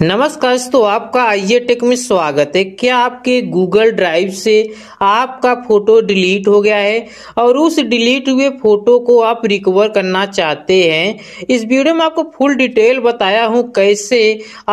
नमस्कार तो आपका आइए टेक में स्वागत है क्या आपके गूगल ड्राइव से आपका फोटो डिलीट हो गया है और उस डिलीट हुए फोटो को आप रिकवर करना चाहते हैं इस वीडियो में आपको फुल डिटेल बताया हूं कैसे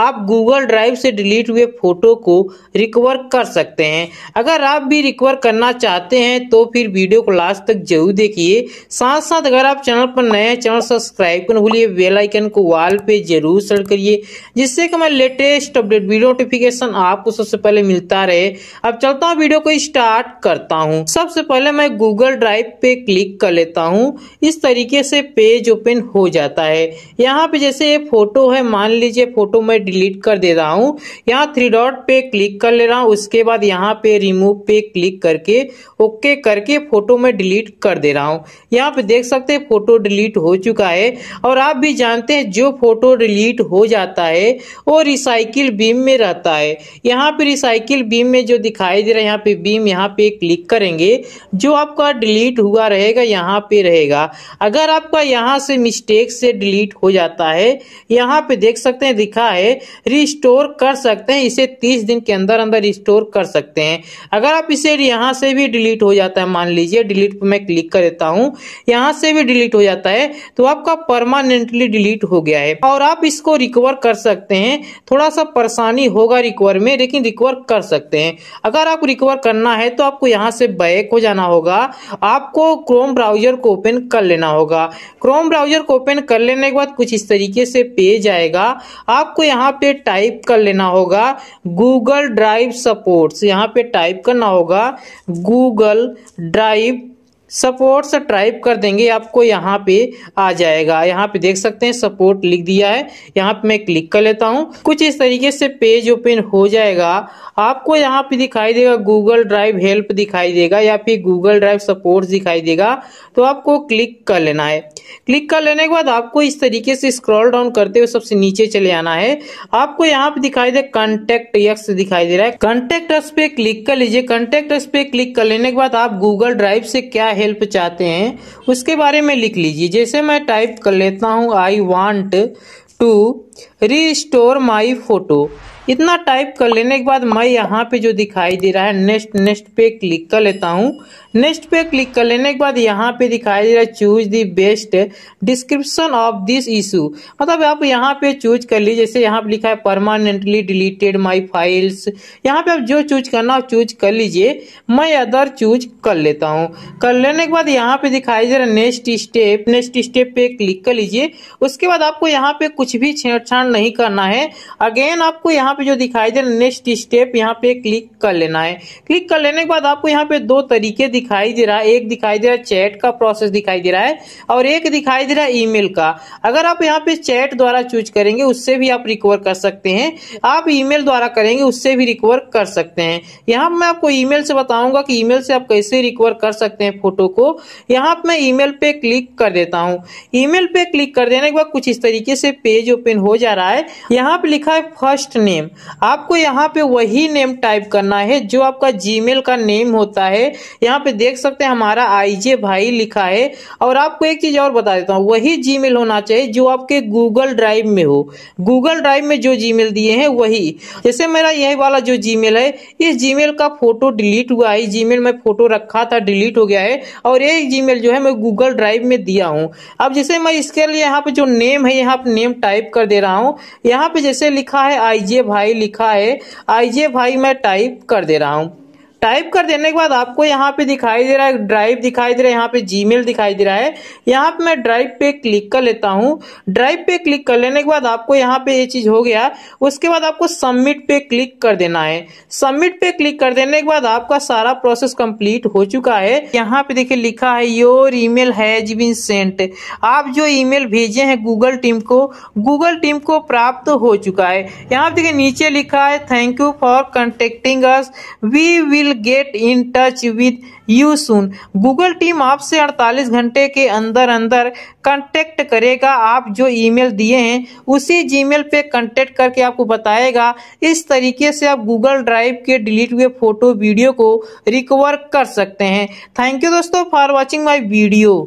आप गूगल ड्राइव से डिलीट हुए फोटो को रिकवर कर सकते हैं अगर आप भी रिकवर करना चाहते हैं तो फिर वीडियो को लास्ट तक जरूर देखिए साथ साथ अगर आप चैनल पर नए चैनल सब्सक्राइब कर भूलिए बेलाइकन को वाल पे जरूर सर्च करिए जिससे कि मैं लेटेस्ट अपडेट वीडियो नोटिफिकेशन आपको सबसे पहले मिलता रहे अब चलता हूँ वीडियो को स्टार्ट करता हूँ सबसे पहले मैं गूगल ड्राइव पे क्लिक कर लेता हूँ इस तरीके से पेज ओपन हो जाता है यहाँ पे जैसे ये फोटो है मान लीजिए फोटो मैं डिलीट कर दे रहा हूँ यहाँ थ्री डॉट पे क्लिक कर ले रहा हूँ उसके बाद यहाँ पे रिमूव पे क्लिक करके ओके करके फोटो में डिलीट कर दे रहा हूँ यहाँ पे देख सकते हैं फोटो डिलीट हो चुका है और आप भी जानते हैं जो फोटो डिलीट हो जाता है वो रिसाइकिल बीम में रहता है यहाँ पे रिसाइकिल बीम में जो दिखाई दे रहा है यहाँ पे बीम यहाँ पे क्लिक करेंगे जो आपका डिलीट हुआ रहेगा यहाँ पे रहेगा अगर आपका यहाँ से मिस्टेक से डिलीट हो जाता है यहाँ पे देख सकते हैं दिखा है रिस्टोर कर सकते हैं इसे तीस दिन के अंदर अंदर रिस्टोर कर सकते हैं अगर आप इसे यहाँ से भी डिलीट हो जाता है मान लीजिए डिलीट पर मैं क्लिक कर देता हूँ यहाँ से भी डिलीट हो जाता है तो आपका परमानेंटली डिलीट हो गया है और आप इसको रिकवर कर सकते हैं थोड़ा सा परेशानी होगा रिकवर में लेकिन रिकवर कर सकते हैं अगर आपको रिकवर करना है तो आपको यहाँ से बैक हो जाना होगा आपको क्रोम ब्राउजर को ओपन कर लेना होगा क्रोम ब्राउजर को ओपन कर लेने के बाद कुछ इस तरीके से पेज आएगा आपको यहाँ पे टाइप कर लेना होगा गूगल ड्राइव सपोर्ट्स यहाँ पे टाइप करना होगा गूगल ड्राइव सपोर्ट्स टाइप कर देंगे आपको यहाँ पे आ जाएगा यहाँ पे देख सकते हैं सपोर्ट लिख दिया है यहाँ पे मैं क्लिक कर लेता हूँ कुछ इस तरीके से पेज ओपन हो जाएगा आपको यहाँ पे दिखाई देगा गूगल ड्राइव हेल्प दिखाई देगा या फिर गूगल ड्राइव सपोर्ट दिखाई देगा तो आपको क्लिक कर लेना है क्लिक कर लेने के बाद आपको इस तरीके से स्क्रॉल डाउन करते हुए सबसे नीचे चले आना है आपको यहाँ पे दिखाई दे कंटेक्ट यक्स दिखाई दे रहा है कंटेक्ट पे क्लिक कर लीजिए कंटेक्ट पे क्लिक कर लेने के बाद आप गूगल ड्राइव से क्या है हेल्प चाहते हैं उसके बारे में लिख लीजिए जैसे मैं टाइप कर लेता हूँ I want to store my photo इतना टाइप कर लेने के बाद मैं यहाँ पे जो दिखाई दे रहा है नेक्स्ट नेक्स्ट पे क्लिक कर लेता हूँ नेक्स्ट पे क्लिक कर लेने के बाद यहाँ पे दिखाई दे रहा है choose the best description of this issue मतलब आप यहाँ पे चूज कर लीजिए जैसे यहाँ पे लिखा है परमानेंटली डिलीटेड माई फाइल्स यहाँ पे आप जो चूज करना हो चूज कर लीजिए मैं अदर चूज कर लेता हूँ कर लेने के बाद यहाँ पे दिखाई दे रहा है नेक्स्ट स्टेप नेक्स्ट स्टेप पे क्लिक कर लीजिए उसके बाद आपको यहाँ पे कुछ भी छेड़छाड़ नहीं करना है अगेन आपको यहाँ यहाँ पे जो दिखाई दे नेक्स्ट स्टेप यहाँ पे क्लिक कर लेना है क्लिक कर लेने के बाद आपको यहाँ पे दो तरीके दिखाई दे रहा है एक दिखाई दे रहा है चैट का प्रोसेस दिखाई दे रहा है और एक दिखाई दे रहा है ईमेल का अगर आप यहाँ पे चैट द्वारा चूज करेंगे उससे भी आप रिकवर कर सकते हैं आप ईमेल द्वारा करेंगे उससे भी रिकवर कर सकते हैं यहाँ मैं आपको ईमेल से बताऊंगा कि ईमेल से आप कैसे रिकवर कर सकते हैं फोटो को यहाँ मैं ईमेल पे क्लिक कर देता हूँ ईमेल पे क्लिक कर देने के बाद कुछ इस तरीके से पेज ओपन हो जा रहा है यहाँ पे लिखा है फर्स्ट नेम नेम आपको यहाँ पे वही नेम टाइप करना है जो आपका जीमेल का नेम होता है यहाँ पे देख सकते हैं हमारा आईजे भाई लिखा है और आपको एक चीज़ और बता देता हूँ वही जीमेल होना चाहिए जो आपके गूगल ड्राइव में हो गूगल ड्राइव में जो जीमेल दिए हैं वही जैसे मेरा यही वाला जो जीमेल है इस जीमेल का फोटो डिलीट हुआ है जीमेल में फोटो रखा था डिलीट हो गया है और ये जीमेल जो है मैं गूगल ड्राइव में दिया हूँ अब जैसे मैं इसके लिए यहाँ पे जो नेम है यहाँ पे नेम टाइप कर दे रहा हूँ यहाँ पे जैसे लिखा है आई जे भाई लिखा है आइए भाई मैं टाइप कर दे रहा हूँ टाइप कर देने के बाद आपको यहाँ पे दिखाई दे रहा है ड्राइव दिखाई दे रहा है यहाँ पे जी दिखाई दे रहा है यहाँ पे मैं ड्राइव पे क्लिक कर लेता हूँ ड्राइव पे क्लिक कर लेने के बाद आपको यहाँ पे ये चीज हो गया उसके बाद आपको सबमिट पे क्लिक कर देना है सबमिट पे क्लिक कर देने के बाद आपका सारा प्रोसेस कम्प्लीट हो चुका है यहाँ पे देखिये लिखा है your mail has been sent आप जो ईमेल भेजे हैं गूगल टीम को गूगल टीम को प्राप्त हो चुका है यहाँ पे देखिये नीचे लिखा है thank you for contacting us we will get in touch with you soon Google team आपसे 48 घंटे के अंदर अंदर कांटेक्ट करेगा आप जो ईमेल दिए हैं उसी जीमेल पे कांटेक्ट करके आपको बताएगा इस तरीके से आप गूगल ड्राइव के डिलीट हुए फोटो वीडियो को रिकवर कर सकते हैं थैंक यू दोस्तों फॉर वॉचिंग माई वीडियो